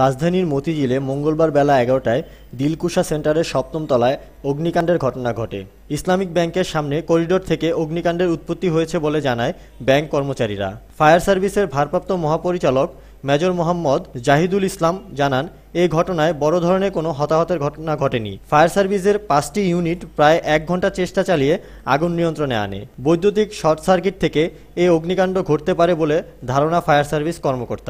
রাজধানীর মতিঝিলে মঙ্গলবার বেলা এগারোটায় দিলকুশা সেন্টারের সপ্তম তলায় অগ্নিকাণ্ডের ঘটনা ঘটে ইসলামিক ব্যাংকের সামনে করিডোর থেকে অগ্নিকাণ্ডের উৎপত্তি হয়েছে বলে জানায় ব্যাংক কর্মচারীরা ফায়ার সার্ভিসের ভারপ্রাপ্ত মহাপরিচালক মেজর মোহাম্মদ জাহিদুল ইসলাম জানান এই ঘটনায় বড় ধরনের কোনো হতাহতের ঘটনা ঘটেনি ফায়ার সার্ভিসের পাঁচটি ইউনিট প্রায় এক ঘন্টা চেষ্টা চালিয়ে আগুন নিয়ন্ত্রণে আনে বৈদ্যুতিক শর্ট সার্কিট থেকে এই অগ্নিকাণ্ড ঘটতে পারে বলে ধারণা ফায়ার সার্ভিস কর্মকর্তা